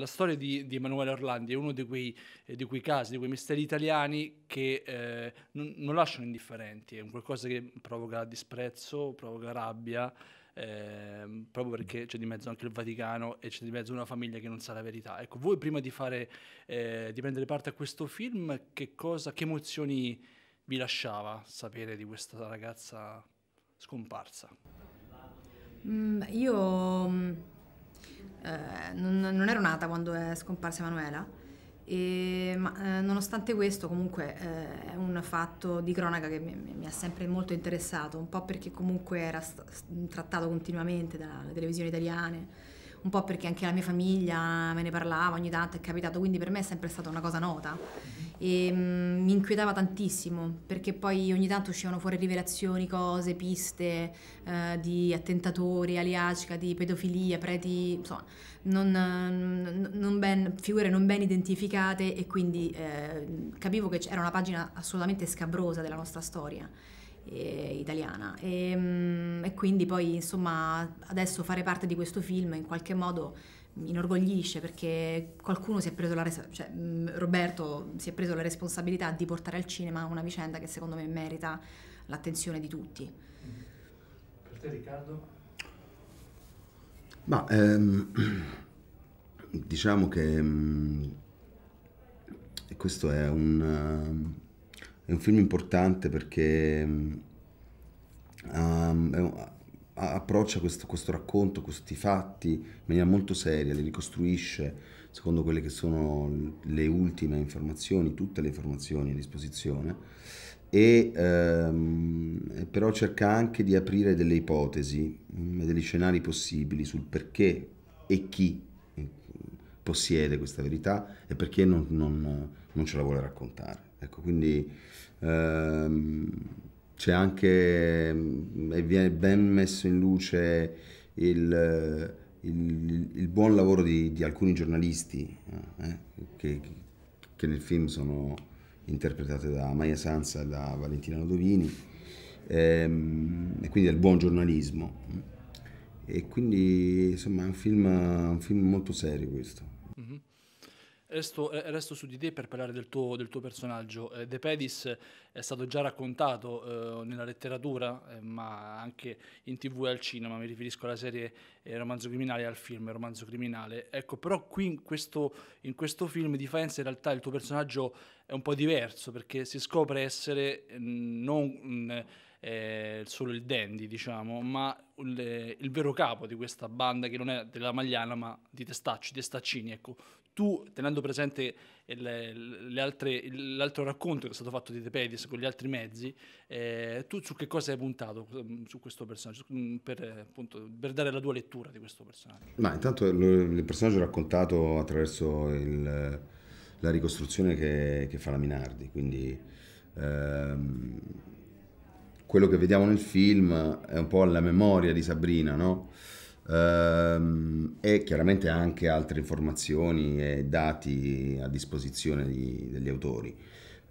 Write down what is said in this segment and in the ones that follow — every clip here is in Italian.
La storia di, di Emanuele Orlandi è uno di quei, eh, di quei, casi, di quei misteri italiani che eh, non, non, lasciano indifferenti, è un qualcosa che provoca disprezzo, provoca rabbia, eh, proprio perché c'è di mezzo anche il Vaticano e c'è di mezzo una famiglia che non sa la verità. Ecco, voi prima di, fare, eh, di prendere parte a questo film, che, cosa, che emozioni vi lasciava sapere di questa ragazza scomparsa? Mm, io non, non ero nata quando è scomparsa Emanuela, e, ma eh, nonostante questo comunque eh, è un fatto di cronaca che mi, mi, ha sempre molto interessato, un po' perché comunque era trattato continuamente dalle televisioni italiane un po' perché anche la mia famiglia me ne parlava ogni tanto, è capitato, quindi per me è sempre stata una cosa nota. E ehm, mh, mi inquietava tantissimo perché poi ogni tanto uscivano fuori rivelazioni, cose, piste eh, di attentatori, aliacica, di pedofilia, preti, insomma, non, non ben, figure non ben identificate e quindi eh, capivo che era una pagina assolutamente scabrosa della nostra storia eh, italiana e, ehm, e, quindi poi insomma adesso fare parte di questo film in qualche modo mi inorgoglisce perché qualcuno si è preso la res- cioè, mm, Roberto si è preso la responsabilità di portare al cinema una vicenda che secondo me merita l'attenzione di tutti. Per te Riccardo? Ma ehm, diciamo che ehm, questo è un... Ehm, è un film importante perché mm, um, approccia questo, questo, racconto, questi fatti in maniera molto seria, li ricostruisce secondo quelle che sono le ultime informazioni, tutte le informazioni a disposizione, e, ehm, però cerca anche di aprire delle ipotesi, mm, degli scenari possibili sul perché e chi eh, possiede questa verità e perché non, non, non ce la vuole raccontare. Ecco, quindi ehm, c'è anche mm, e viene ben messo in luce il, il, il buon lavoro di, di alcuni giornalisti eh, che, che, nel film sono interpretati da Maya Sanza e da Valentina Lodovini ehm, e quindi del buon giornalismo e quindi insomma è un film, un film molto serio questo Resto, eh, resto, su di te per parlare del tuo, del tuo personaggio. Eh, De Pedis eh, è stato già raccontato eh, nella letteratura, eh, ma anche in tv e al cinema. Mi riferisco alla serie eh, Romanzo Criminale e al film Romanzo Criminale. Ecco, però qui in questo, in questo film di Faenza in realtà il tuo personaggio è un po' diverso perché si scopre essere mm, non mm, eh, solo il dandy, diciamo, ma il, eh, il, vero capo di questa banda che non è della Magliana ma di Testacci, Testaccini, ecco. Tu, tenendo presente le, le altre, l'altro racconto che è stato fatto di The Pedis con gli altri mezzi, eh, tu su che cosa hai puntato mm, su questo personaggio, per, appunto, per dare la tua lettura di questo personaggio? Ma intanto il, il personaggio raccontato attraverso il la ricostruzione che, che fa la Minardi, quindi ehm, quello che vediamo nel film è un po' la memoria di Sabrina, no? ehm, e chiaramente anche altre informazioni e dati a disposizione di, degli autori.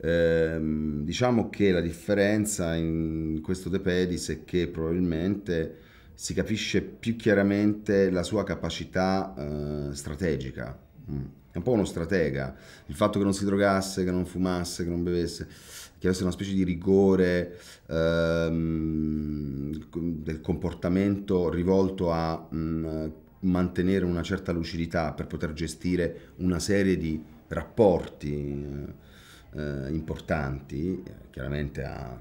Ehm, diciamo che la differenza in questo De Pedis è che probabilmente si capisce più chiaramente la sua capacità eh, strategica, Mm. È un po' uno stratega. Il fatto che non si drogasse, che non fumasse, che non bevesse, che avesse una specie di rigore ehm, del comportamento rivolto a mh, mm, mantenere una certa lucidità per poter gestire una serie di rapporti eh, eh importanti, eh, chiaramente a,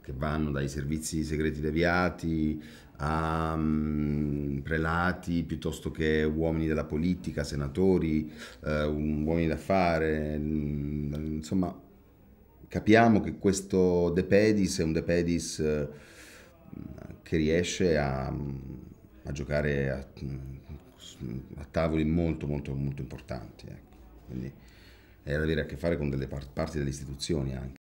che vanno dai servizi segreti deviati a um, prelati piuttosto che uomini della politica, senatori, eh, uomini d'affare, mm, insomma capiamo che questo De Pedis è un De Pedis eh, che riesce a, mm, a giocare a, a, tavoli molto molto molto importanti, ecco. quindi era avere a che fare con delle par parti delle istituzioni anche.